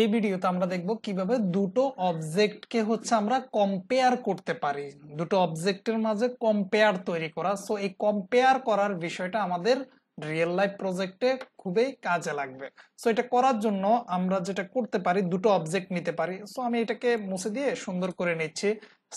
এই ভিডিওতে আমরা দেখব কিভাবে দুটো অবজেক্টকে হচ্ছে আমরা কম্পেয়ার করতে পারি দুটো অবজেক্টের মাঝে কম্পেয়ার তৈরি করা সো এই কম্পেয়ার করার বিষয়টা আমাদের রিয়েল লাইফ প্রজেক্টে খুবই কাজে লাগবে সো এটা করার জন্য আমরা যেটা করতে পারি দুটো অবজেক্ট নিতে পারি সো আমি এটাকে মুছে দিয়ে সুন্দর করে নিচ্ছি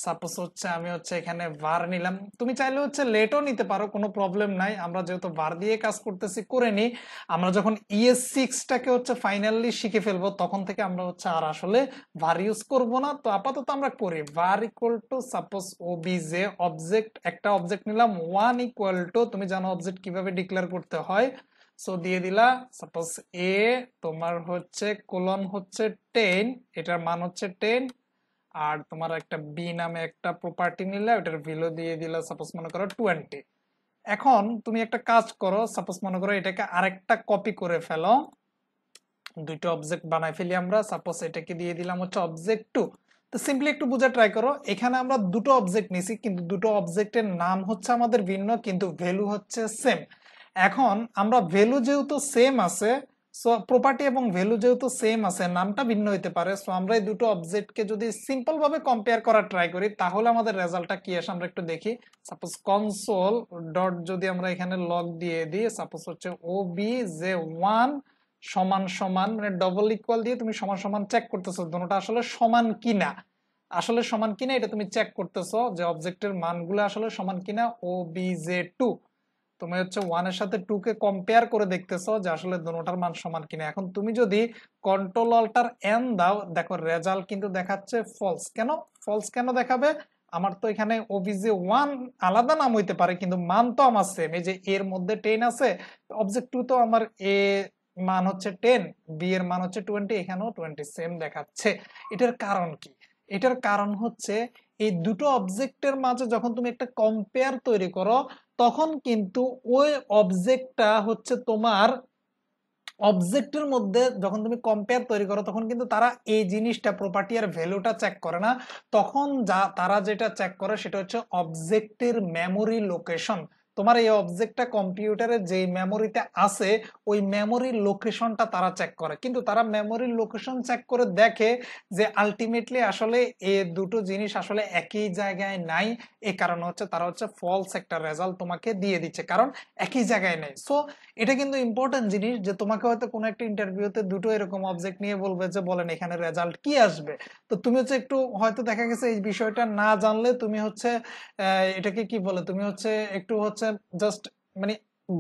সাপোজ হচ্ছে আমি হচ্ছে এখানে ভার নিলাম তুমি চাইলে হচ্ছে লেটও নিতে পারো কোনো প্রবলেম নাই আমরা যেহেতু ভার দিয়ে কাজ করতেছি করে নিই আমরা যখন ইএস e সিক্সটাকে হচ্ছে ফাইনালি শিখে ফেলবো তখন থেকে আমরা হচ্ছে আর আসলে ভার ইউজ করব না তো আপাতত আমরা করি var equal to suppose O B J object একটা অবজেক্ট নিলাম ওয়ান ইকুয়াল টু তুমি জানো অবজেক্ট কিভাবে ডিক্লেয়ার করতে হয় সো দিয়ে দিলা সাপোজ এ তোমার হচ্ছে কোলন হচ্ছে টেন এটার মান হচ্ছে টেন আর তোমার একটা বি নামে একটা প্রপার্টি নিলে ওটার ভ্যালু দিয়ে দিলা সাপোজ মনে করো টোয়েন্টি এখন তুমি একটা কাজ করো সাপোজ মনে করো এটাকে আরেকটা কপি করে ফেলো দুইটা অবজেক্ট বানাই ফেলি আমরা সাপোজ এটাকে দিয়ে দিলাম হচ্ছে অবজেক্ট টু তো সিম্পলি একটু বুঝে ট্রাই করো এখানে আমরা দুটো অবজেক্ট নিছি কিন্তু দুটো অবজেক্টের নাম হচ্ছে আমাদের ভিন্ন কিন্তু ভ্যালু হচ্ছে সেম এখন আমরা ভ্যালু যেহেতু সেম আছে সো প্রপার্টি এবং ভ্যালু যেহেতু সেম আছে নামটা ভিন্ন হইতে পারে সো আমরা এই দুটো অবজেক্টকে যদি সিম্পল ভাবে কম্পেয়ার করার ট্রাই করি তাহলে আমাদের রেজাল্টটা কি আসে আমরা একটু দেখি সাপোজ কনসোল ডট যদি আমরা এখানে লগ দিয়ে দিই সাপোজ হচ্ছে ও বি জে ওয়ান সমান সমান মানে ডবল ইকুয়াল দিয়ে তুমি সমান সমান চেক করতেছো দুটোটা আসলে সমান কিনা আসলে সমান কিনা এটা তুমি চেক করতেছো যে অবজেক্টের মানগুলো আসলে সমান কিনা ও বি জে টু তুমি হচ্ছে ওয়ানের সাথে টু কে কম্পেয়ার করে দেখতেছো যে আসলে দুটার মান সমান কিনা এখন তুমি যদি কন্ট্রোল অল্টার এন দাও দেখো রেজাল্ট কিন্তু দেখাচ্ছে ফলস কেন ফলস কেন দেখাবে আমার তো এখানে ওবিজে ওয়ান আলাদা নাম হইতে পারে কিন্তু মান তো আমার সেম এই যে এর মধ্যে টেন আছে অবজেক্ট টু তো আমার এ মান হচ্ছে টেন বি এর মান হচ্ছে টোয়েন্টি এখানেও টোয়েন্টি সেম দেখাচ্ছে এটার কারণ কি এটার কারণ হচ্ছে এই দুটো অবজেক্টের মাঝে যখন তুমি একটা কম্পেয়ার তৈরি করো তখন কিন্তু ওই অবজেক্টটা হচ্ছে তোমার অবজেক্টের মধ্যে যখন তুমি কম্পেয়ার তৈরি করো তখন কিন্তু তারা এই জিনিসটা প্রপার্টি আর ভ্যালুটা চেক করে না তখন যা তারা যেটা চেক করে সেটা হচ্ছে অবজেক্টের মেমোরি লোকেশন তোমার এই অবজেক্টটা কম্পিউটারের যে মেমোরিতে আছে ওই মেমোরির লোকেশনটা তারা চেক করে কিন্তু তারা মেমোরির লোকেশন চেক করে দেখে যে আলটিমেটলি আসলে এ দুটো জিনিস আসলে একই জায়গায় নাই এ কারণ হচ্ছে তারা হচ্ছে ফলস একটা রেজাল্ট তোমাকে দিয়ে দিচ্ছে কারণ একই জায়গায় নেই সো এটা কিন্তু ইম্পর্টেন্ট জিনিস যে তোমাকে হয়তো কোনো একটা ইন্টারভিউতে দুটো এরকম অবজেক্ট নিয়ে বলবে যে বলেন এখানে রেজাল্ট কি আসবে তো তুমি হচ্ছে একটু হয়তো দেখা গেছে এই বিষয়টা না জানলে তুমি হচ্ছে এটাকে কি বলে তুমি হচ্ছে একটু হচ্ছে হচ্ছে জাস্ট মানে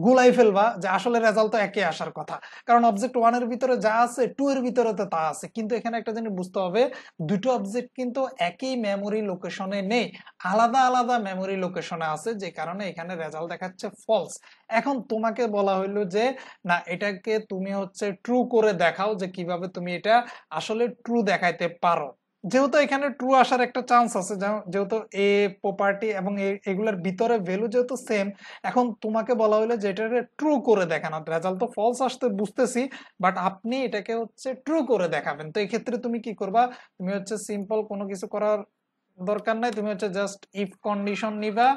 গুলাই ফেলবা যে আসলে রেজাল্ট তো একই আসার কথা কারণ অবজেক্ট ওয়ান এর ভিতরে যা আছে টু এর ভিতরে তো তা আছে কিন্তু এখানে একটা জিনিস বুঝতে হবে দুটো অবজেক্ট কিন্তু একই মেমোরি লোকেশনে নেই আলাদা আলাদা মেমোরি লোকেশনে আছে যে কারণে এখানে রেজাল্ট দেখাচ্ছে ফলস এখন তোমাকে বলা হইলো যে না এটাকে তুমি হচ্ছে ট্রু করে দেখাও যে কিভাবে তুমি এটা আসলে ট্রু দেখাইতে পারো যেহেতু এখানে ট্রু আসার একটা চান্স আছে যেহেতু এ প্রপার্টি এবং এগুলোর ভিতরে ভ্যালু যেহেতু সেম এখন তোমাকে বলা হইলো যে এটাকে ট্রু করে দেখানো রেজাল্ট তো ফলস আসতে বুঝতেছি বাট আপনি এটাকে হচ্ছে ট্রু করে দেখাবেন তো এক্ষেত্রে তুমি কি করবা তুমি হচ্ছে সিম্পল কোনো কিছু করার দরকার নাই তুমি হচ্ছে জাস্ট ইফ কন্ডিশন নিবা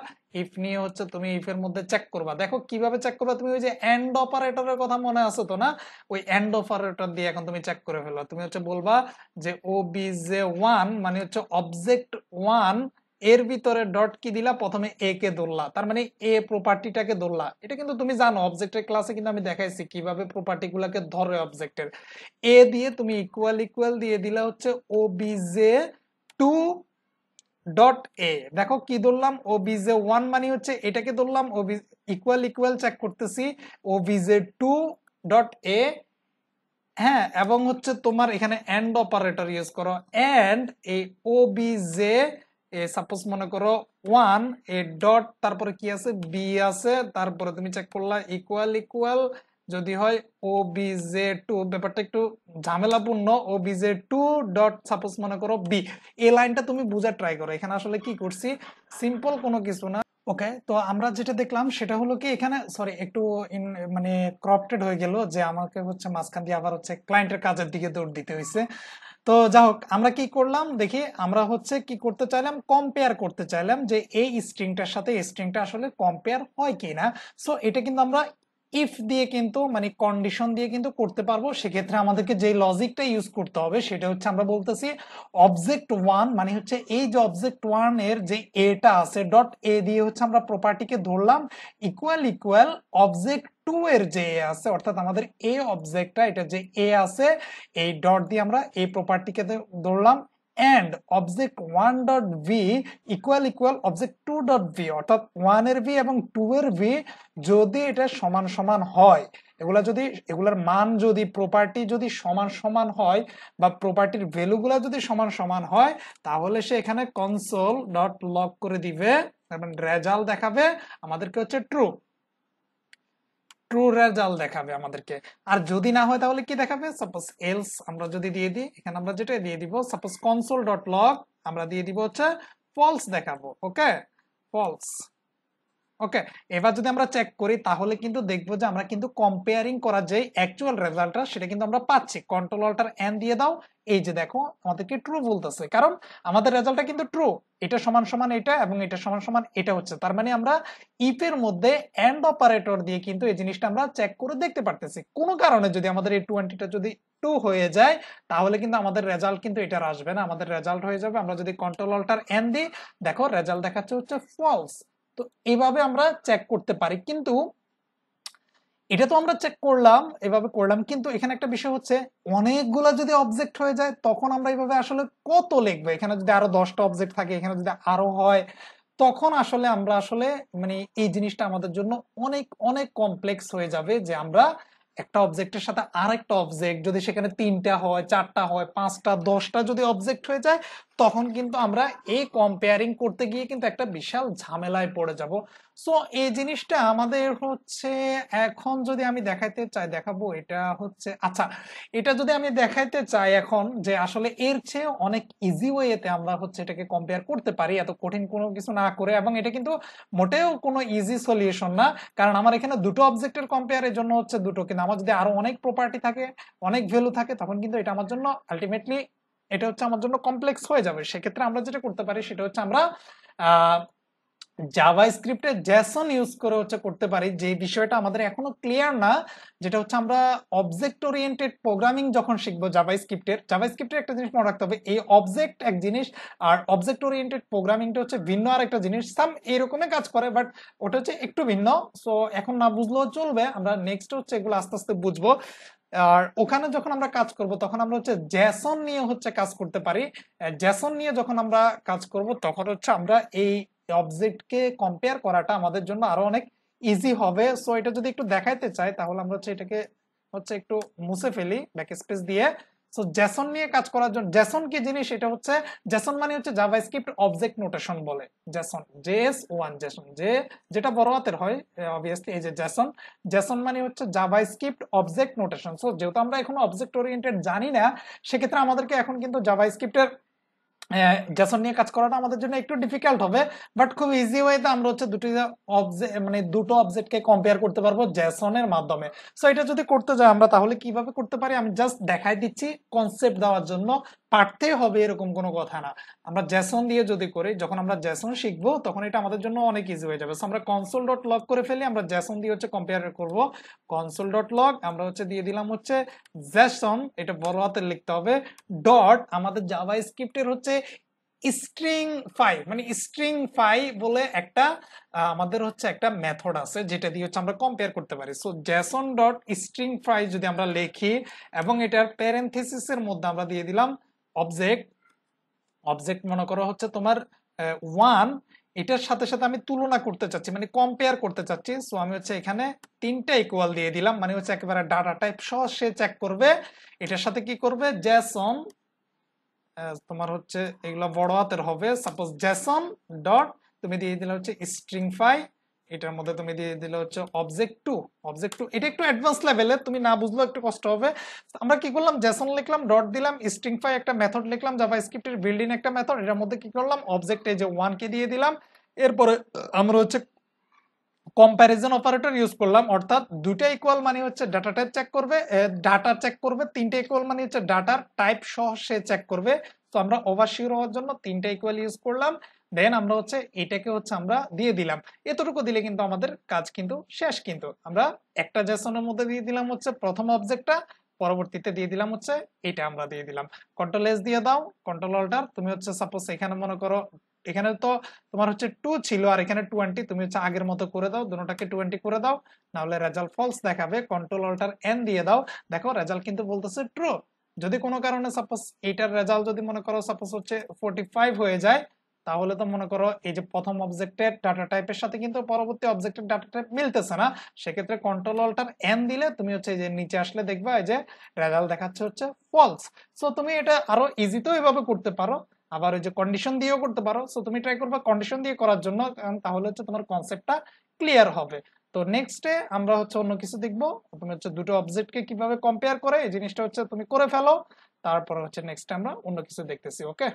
ইফ নিয়ে হচ্ছে তুমি ইফের মধ্যে চেক করবা দেখো কিভাবে চেক করবা তুমি ওই যে এন্ড অপারেটরের কথা মনে আছে তো না ওই এন্ড অপারেটর দিয়ে এখন তুমি চেক করে ফেলবা তুমি হচ্ছে বলবা যে ও বি জে ওয়ান মানে হচ্ছে অবজেক্ট ওয়ান এর ভিতরে ডট কি দিলা প্রথমে এ কে ধরলা তার মানে এ প্রপার্টিটাকে ধরলা এটা কিন্তু তুমি জানো অবজেক্টের ক্লাসে কিন্তু আমি দেখাইছি কিভাবে প্রপার্টিগুলোকে ধরে অবজেক্টের এ দিয়ে তুমি ইকুয়াল ইকুয়াল দিয়ে দিলা হচ্ছে O B J two dot A দেখো কি ধরলাম ও বিজে ওয়ান মানে হচ্ছে এটাকে ধরলাম ও ইকুয়াল ইকুয়াল চেক করতেছি ও বিজে টু ডট এ হ্যাঁ এবং হচ্ছে তোমার এখানে এন্ড অপারেটর ইউজ করো এন্ড এই ও বিজে সাপোজ মনে করো ওয়ান এ ডট তারপরে কি আছে বি আছে তারপরে তুমি চেক করলা ইকুয়াল ইকুয়াল যদি হয় ও বি জে টু ব্যাপারটা একটু ঝামেলাপূর্ণ O B J two dot suppose মনে করো বি এই লাইনটা তুমি বুঝা ট্রাই করো এখানে আসলে কি করছি সিম্পল কোনো কিছু না ওকে তো আমরা যেটা দেখলাম সেটা হলো কি এখানে সরি একটু মানে ক্রপটেড হয়ে গেল যে আমাকে হচ্ছে মাঝখান দিয়ে আবার হচ্ছে ক্লায়েন্টের কাজের দিকে দৌড় দিতে হয়েছে তো যা হোক আমরা কি করলাম দেখি আমরা হচ্ছে কি করতে চাইলাম কম্পেয়ার করতে চাইলাম যে এই স্ট্রিংটার সাথে এই স্ট্রিংটা আসলে কম্পেয়ার হয় কি না সো এটা কিন্তু আমরা ইফ দিয়ে কিন্তু মানে কন্ডিশন দিয়ে কিন্তু করতে পারবো সেক্ষেত্রে আমাদেরকে যে লজিকটা ইউজ করতে হবে সেটা হচ্ছে আমরা বলতেছি অবজেক্ট ওয়ান মানে হচ্ছে এই যে অবজেক্ট ওয়ান এর যে এটা আছে ডট এ দিয়ে হচ্ছে আমরা প্রপার্টিকে ধরলাম ইকুয়াল ইকুয়াল অবজেক্ট টু এর যে এ আছে অর্থাৎ আমাদের এ অবজেক্টটা এটা যে এ আছে এই ডট দিয়ে আমরা এই প্রপার্টিকে ধরলাম and object one dot V equal equal object two dot V অর্থাৎ ওয়ানের ভি এবং টু এর ভি যদি এটা সমান সমান হয় এগুলা যদি এগুলার মান যদি প্রপার্টি যদি সমান সমান হয় বা প্রপার্টির ভ্যালুগুলা যদি সমান সমান হয় তাহলে সে এখানে কনসোল ডট লক করে দিবে রেজাল্ট মানে দেখাবে আমাদেরকে হচ্ছে ট্রু ট্রু রেজাল্ট দেখাবে আমাদেরকে আর যদি না হয় তাহলে কি দেখাবে সাপোজ এলস আমরা যদি দিয়ে দিই এখানে আমরা যেটা দিয়ে দিব সাপোজ কনসোল ডট লগ আমরা দিয়ে দিব হচ্ছে ফলস দেখাবো ওকে ফলস ওকে এবার যদি আমরা চেক করি তাহলে কিন্তু দেখবো যে আমরা কিন্তু কম্পেয়ারিং করা যে অ্যাকচুয়াল রেজাল্টটা সেটা কিন্তু আমরা পাচ্ছি কন্ট্রোল অল্টার এন দিয়ে দাও এই যে দেখো আমাদেরকে ট্রু বলতেছে কারণ আমাদের রেজাল্টটা কিন্তু ট্রু এটা সমান সমান এটা এবং এটা সমান সমান এটা হচ্ছে তার মানে আমরা এর মধ্যে এন্ড অপারেটর দিয়ে কিন্তু এই জিনিসটা আমরা চেক করে দেখতে পারতেছি কোনো কারণে যদি আমাদের এই টোয়েন্টিটা যদি টু হয়ে যায় তাহলে কিন্তু আমাদের রেজাল্ট কিন্তু এটা আসবে না আমাদের রেজাল্ট হয়ে যাবে আমরা যদি কন্ট্রোল অল্টার এন দিই দেখো রেজাল্ট দেখাচ্ছে হচ্ছে ফলস তো এইভাবে আমরা চেক করতে পারি কিন্তু এটা তো আমরা চেক করলাম এভাবে করলাম কিন্তু এখানে একটা বিষয় হচ্ছে অনেকগুলা যদি অবজেক্ট হয়ে যায় তখন আমরা এইভাবে আসলে কত লিখবো এখানে যদি আরো দশটা অবজেক্ট থাকে এখানে যদি আরো হয় তখন আসলে আমরা আসলে মানে এই জিনিসটা আমাদের জন্য অনেক অনেক কমপ্লেক্স হয়ে যাবে যে আমরা একটা অবজেক্টের সাথে আরেকটা অবজেক্ট যদি সেখানে তিনটা হয় চারটা হয় পাঁচটা দশটা যদি অবজেক্ট হয়ে যায় তখন কিন্তু আমরা এই কম্পেয়ারিং করতে গিয়ে কিন্তু একটা বিশাল ঝামেলায় পড়ে যাব সো এই জিনিসটা আমাদের হচ্ছে এখন যদি আমি দেখাইতে চাই দেখাবো এটা হচ্ছে আচ্ছা এটা যদি আমি দেখাইতে চাই এখন যে আসলে এর চেয়ে অনেক ইজি ওয়েতে আমরা হচ্ছে এটাকে কম্পেয়ার করতে পারি এত কঠিন কোনো কিছু না করে এবং এটা কিন্তু মোটেও কোনো ইজি সলিউশন না কারণ আমার এখানে দুটো অবজেক্টের কম্পেয়ারের জন্য হচ্ছে দুটো কিন্তু আমার যদি আরো অনেক প্রপার্টি থাকে অনেক ভ্যালু থাকে তখন কিন্তু এটা আমার জন্য আলটিমেটলি এটা হচ্ছে আমার জন্য কমপ্লেক্স হয়ে যাবে সেক্ষেত্রে আমরা যেটা করতে পারি সেটা হচ্ছে আমরা জাভাস্ক্রিপ্টে জ্যাসন ইউজ করে হচ্ছে করতে পারি যে বিষয়টা আমাদের এখনো ক্লিয়ার না যেটা হচ্ছে আমরা অবজেক্ট ওরিয়েন্টেড প্রোগ্রামিং যখন শিখবো জাভাস্ক্রিপ্টের জাভাস্ক্রিপ্টের একটা জিনিস মনে রাখতে হবে এই অবজেক্ট এক জিনিস আর অবজেক্ট ওরিয়েন্টেড প্রোগ্রামিংটা হচ্ছে ভিন্ন আর একটা জিনিস সাম এইরকমই কাজ করে বাট ওটা হচ্ছে একটু ভিন্ন সো এখন না বুঝলেও চলবে আমরা নেক্সট হচ্ছে এগুলো আস্তে আস্তে বুঝবো আর ওখানে যখন আমরা কাজ করব তখন আমরা হচ্ছে জ্যাসন নিয়ে হচ্ছে কাজ করতে পারি জ্যাসন নিয়ে যখন আমরা কাজ করব তখন হচ্ছে আমরা এই অবজেক্টকে কম্পেয়ার করাটা আমাদের জন্য আরো অনেক ইজি হবে সো এটা যদি একটু দেখাইতে চাই তাহলে আমরা হচ্ছে এটাকে হচ্ছে একটু মুছে ফেলি ব্যাক স্পেস দিয়ে সো জেসন নিয়ে কাজ করার জন্য জেসন কি জিনিস এটা হচ্ছে জেসন মানে হচ্ছে জাভাস্ক্রিপ্ট অবজেক্ট নোটেশন বলে জে এস ওয়ান জেসন যে যেটা বড় হাতের হয় অবভিয়াসলি এই যে জেসন জেসন মানে হচ্ছে জাভাস্ক্রিপ্ট অবজেক্ট নোটেশন সো যেহেতু আমরা এখন অবজেক্ট ওরিয়েন্টেড জানি না সেক্ষেত্রে আমাদেরকে এখন কিন্তু জাভাস্ক্রিপ্টের জেসন নিয়ে কাজ করাটা আমাদের জন্য একটু ডিফিকাল্ট হবে বাট খুব ইজি ওয়েতে আমরা হচ্ছে দুটি মানে দুটো অবজেক্টকে কম্পেয়ার করতে পারবো জেসনের মাধ্যমে সো এটা যদি করতে যাই আমরা তাহলে কিভাবে করতে পারি আমি জাস্ট দেখাই দিচ্ছি কনসেপ্ট দেওয়ার জন্য পারতে হবে এরকম কোনো কথা না আমরা জ্যাসন দিয়ে যদি করি যখন আমরা জ্যাসন শিখব তখন এটা আমাদের জন্য অনেক ইজি হয়ে যাবে সো আমরা কনসোল ডট লগ করে ফেলি আমরা জ্যাসন দিয়ে হচ্ছে কম্পেয়ার করব কনসোল ডট লগ আমরা হচ্ছে দিয়ে দিলাম হচ্ছে জ্যাসন এটা বড় হাতে লিখতে হবে ডট আমাদের জাভা স্ক্রিপ্টের হচ্ছে স্ট্রিং ফাই মানে স্ট্রিং ফাই বলে একটা আমাদের হচ্ছে একটা মেথড আছে যেটা দিয়ে হচ্ছে আমরা কম্পেয়ার করতে পারি so JSON dot stringify যদি আমরা লিখি এবং এটার প্যারেন্থেসিসের মধ্যে আমরা দিয়ে দিলাম অবজেক্ট অবজেক্ট মনে করো হচ্ছে তোমার ওয়ান এটার সাথে সাথে আমি তুলনা করতে চাচ্ছি মানে কম্পেয়ার করতে চাচ্ছি সো আমি হচ্ছে এখানে তিনটা ইকুয়াল দিয়ে দিলাম মানে হচ্ছে একেবারে ডাটা টাইপ সহ সে চেক করবে এটার সাথে কি করবে জ্যাসন তোমার হচ্ছে এগুলো বড় হাতের হবে সাপোজ জ্যাসন ডট তুমি দিয়ে দিলে হচ্ছে স্ট্রিং ফাই এটার মধ্যে তুমি দিয়ে দিলে হচ্ছে অবজেক্ট টু অবজেক্ট টু এটা একটু অ্যাডভান্স লেভেলে তুমি না বুঝলেও একটু কষ্ট হবে আমরা কি করলাম জেসন লিখলাম ডট দিলাম স্ট্রিংফাই একটা মেথড লিখলাম জাভা স্ক্রিপ্টের বিল্ডিং একটা মেথড এটার মধ্যে কি করলাম অবজেক্ট এই যে ওয়ানকে দিয়ে দিলাম এরপরে আমরা হচ্ছে কম্প্যারিজন অপারেটর ইউজ করলাম অর্থাৎ দুটা ইকুয়াল মানে হচ্ছে ডাটা টাইপ চেক করবে ডাটা চেক করবে তিনটা ইকুয়াল মানে হচ্ছে ডাটার টাইপ সহ সে চেক করবে তো আমরা ওভারশিওর হওয়ার জন্য তিনটা ইকুয়াল ইউজ করলাম দেন আমরা হচ্ছে এটাকে হচ্ছে আমরা দিয়ে দিলাম এতটুকু দিলে কিন্তু আমাদের কাজ কিন্তু শেষ কিন্তু আমরা একটা জেসনের মধ্যে দিয়ে দিলাম হচ্ছে প্রথম অবজেক্টটা পরবর্তীতে দিয়ে দিলাম হচ্ছে এটা আমরা দিয়ে দিলাম কন্ট্রোল এস দিয়ে দাও কন্ট্রোল অল্টার তুমি হচ্ছে সাপোজ এখানে মনে করো এখানে তো তোমার হচ্ছে টু ছিল আর এখানে টোয়েন্টি তুমি হচ্ছে আগের মতো করে দাও দুটাকে টোয়েন্টি করে দাও নাহলে রেজাল্ট ফলস দেখাবে কন্ট্রোল অল্টার এন দিয়ে দাও দেখো রেজাল্ট কিন্তু বলতেছে ট্রু যদি কোনো কারণে সাপোজ এইটার রেজাল্ট যদি মনে করো সাপোজ হচ্ছে ফোর্টি ফাইভ হয়ে যায় তাহলে তো মনে করো এই যে প্রথম অবজেক্টের ডাটা টাইপের সাথে কিন্তু পরবর্তী অবজেক্টের ডাটা টাইপ মিলতেছে না সেক্ষেত্রে কন্ট্রোল অল্টার এন দিলে তুমি হচ্ছে যে নিচে আসলে দেখবা এই যে রেজাল্ট দেখাচ্ছে হচ্ছে ফলস সো তুমি এটা আরো ইজিতেও এভাবে করতে পারো আবার ওই যে কন্ডিশন দিয়েও করতে পারো সো তুমি ট্রাই করবা কন্ডিশন দিয়ে করার জন্য তাহলে হচ্ছে তোমার কনসেপ্টটা ক্লিয়ার হবে তো নেক্সটে আমরা হচ্ছে অন্য কিছু দেখবো তুমি হচ্ছে দুটো অবজেক্টকে কিভাবে কম্পেয়ার করে এই জিনিসটা হচ্ছে তুমি করে ফেলো তারপর হচ্ছে নেক্সট আমরা অন্য কিছু দেখতেছি ওকে